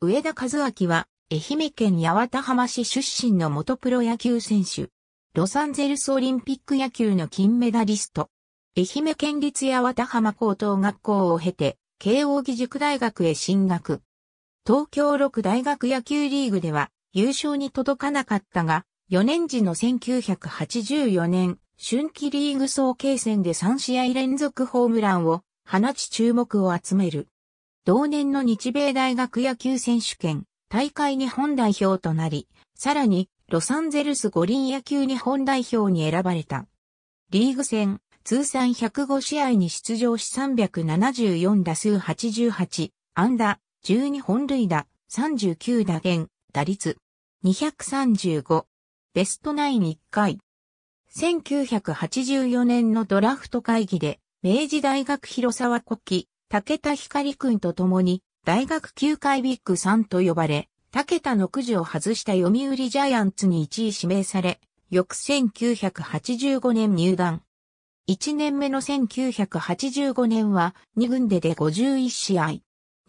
上田和明は、愛媛県八幡浜市出身の元プロ野球選手。ロサンゼルスオリンピック野球の金メダリスト。愛媛県立八幡浜高等学校を経て、慶応義塾大学へ進学。東京六大学野球リーグでは優勝に届かなかったが、4年時の1984年、春季リーグ総慶戦で3試合連続ホームランを放ち注目を集める。同年の日米大学野球選手権大会日本代表となり、さらにロサンゼルス五輪野球日本代表に選ばれた。リーグ戦通算105試合に出場し374打数88、安打、12本塁打、39打点、打率、235、ベストナイン1回。1984年のドラフト会議で、明治大学広沢国旗、武田光くんと共に、大学球界ビッグ3と呼ばれ、武田のくじを外した読売ジャイアンツに1位指名され、翌1985年入団。1年目の1985年は2軍でで51試合、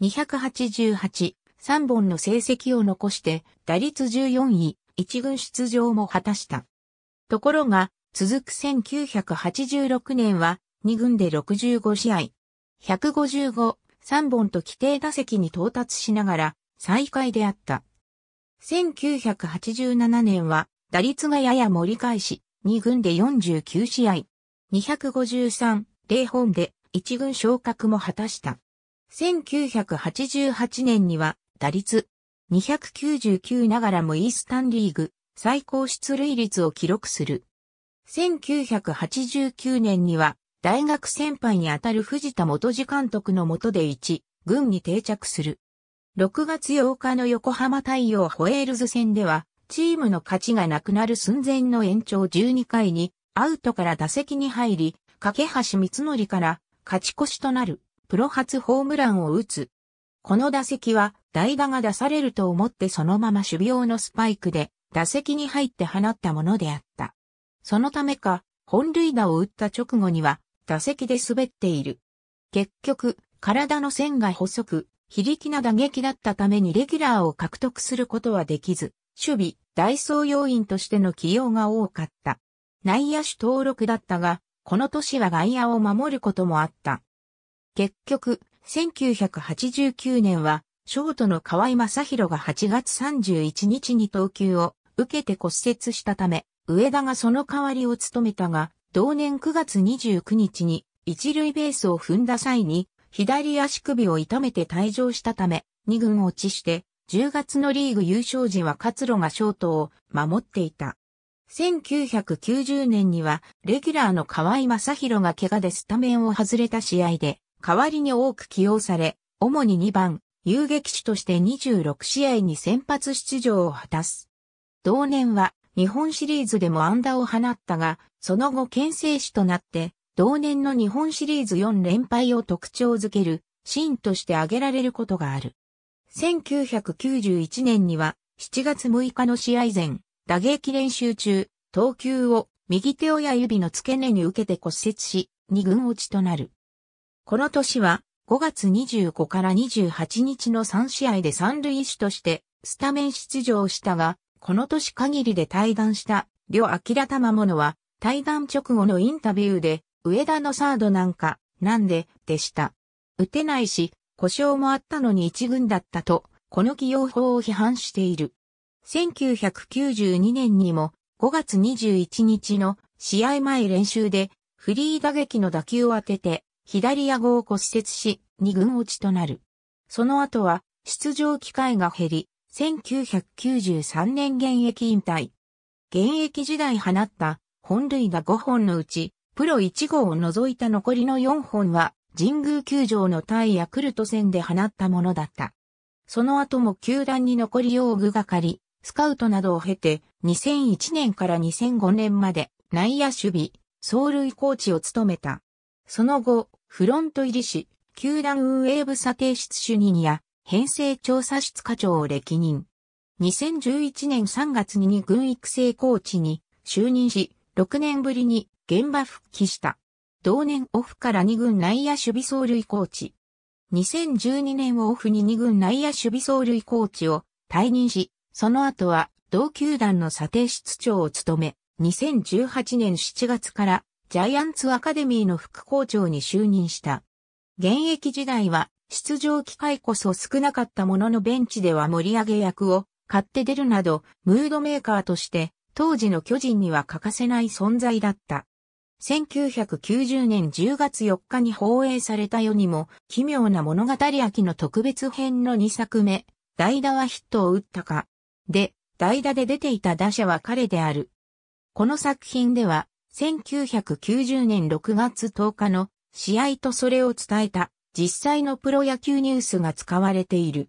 288、3本の成績を残して打率14位、1軍出場も果たした。ところが、続く1986年は2軍で65試合、155、3本と規定打席に到達しながら最下位であった。1987年は打率がやや盛り返し、2軍で49試合、253、0本で1軍昇格も果たした。1988年には打率299ながらもイースタンリーグ最高出塁率を記録する。1989年には大学先輩にあたる藤田元次監督の下で1、軍に定着する。6月8日の横浜太陽ホエールズ戦では、チームの勝ちがなくなる寸前の延長12回に、アウトから打席に入り、架橋光則から勝ち越しとなる、プロ初ホームランを打つ。この打席は、代打が出されると思ってそのまま守備用のスパイクで、打席に入って放ったものであった。そのためか、本塁打を打った直後には、打席で滑っている。結局、体の線が細く、非力な打撃だったためにレギュラーを獲得することはできず、守備、ダイソー要員としての起用が多かった。内野手登録だったが、この年は外野を守ることもあった。結局、1989年は、ショートの河合正宏が8月31日に投球を受けて骨折したため、上田がその代わりを務めたが、同年9月29日に一塁ベースを踏んだ際に左足首を痛めて退場したため2軍落ちして10月のリーグ優勝時は活路がショートを守っていた。1990年にはレギュラーの河合正宏が怪我でスタメンを外れた試合で代わりに多く起用され主に2番遊撃手として26試合に先発出場を果たす。同年は日本シリーズでも安打を放ったが、その後牽制士となって、同年の日本シリーズ4連敗を特徴づける、シーンとして挙げられることがある。1991年には、7月6日の試合前、打撃練習中、投球を右手親指の付け根に受けて骨折し、二軍落ちとなる。この年は、5月25から28日の3試合で三塁手として、スタメン出場したが、この年限りで対談した、両明玉者は、対談直後のインタビューで、上田のサードなんか、なんで、でした。打てないし、故障もあったのに一軍だったと、この起用法を批判している。1992年にも、5月21日の試合前練習で、フリー打撃の打球を当てて、左顎を骨折し、二軍落ちとなる。その後は、出場機会が減り、1993年現役引退。現役時代放った本塁打5本のうち、プロ1号を除いた残りの4本は、神宮球場のタイヤクルト戦で放ったものだった。その後も球団に残り用具係、スカウトなどを経て、2001年から2005年まで内野守備、走塁コーチを務めた。その後、フロント入りし、球団運営部査定室主任や編成調査室課長を歴任。2011年3月に軍育成コーチに就任し、6年ぶりに現場復帰した。同年オフから2軍内野守備走塁コーチ。2012年をオフに2軍内野守備走塁コーチを退任し、その後は同球団の査定室長を務め、2018年7月からジャイアンツアカデミーの副校長に就任した。現役時代は出場機会こそ少なかったもののベンチでは盛り上げ役を買って出るなど、ムードメーカーとして当時の巨人には欠かせない存在だった。1990年10月4日に放映された世にも、奇妙な物語秋の特別編の2作目、代打はヒットを打ったか。で、代打で出ていた打者は彼である。この作品では、1990年6月10日の試合とそれを伝えた実際のプロ野球ニュースが使われている。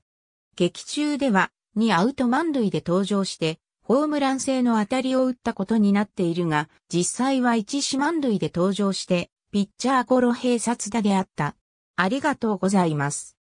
劇中では、2アウト満塁で登場して、ホームラン性の当たりを打ったことになっているが、実際は1四満塁で登場して、ピッチャーゴロ併殺打であった。ありがとうございます。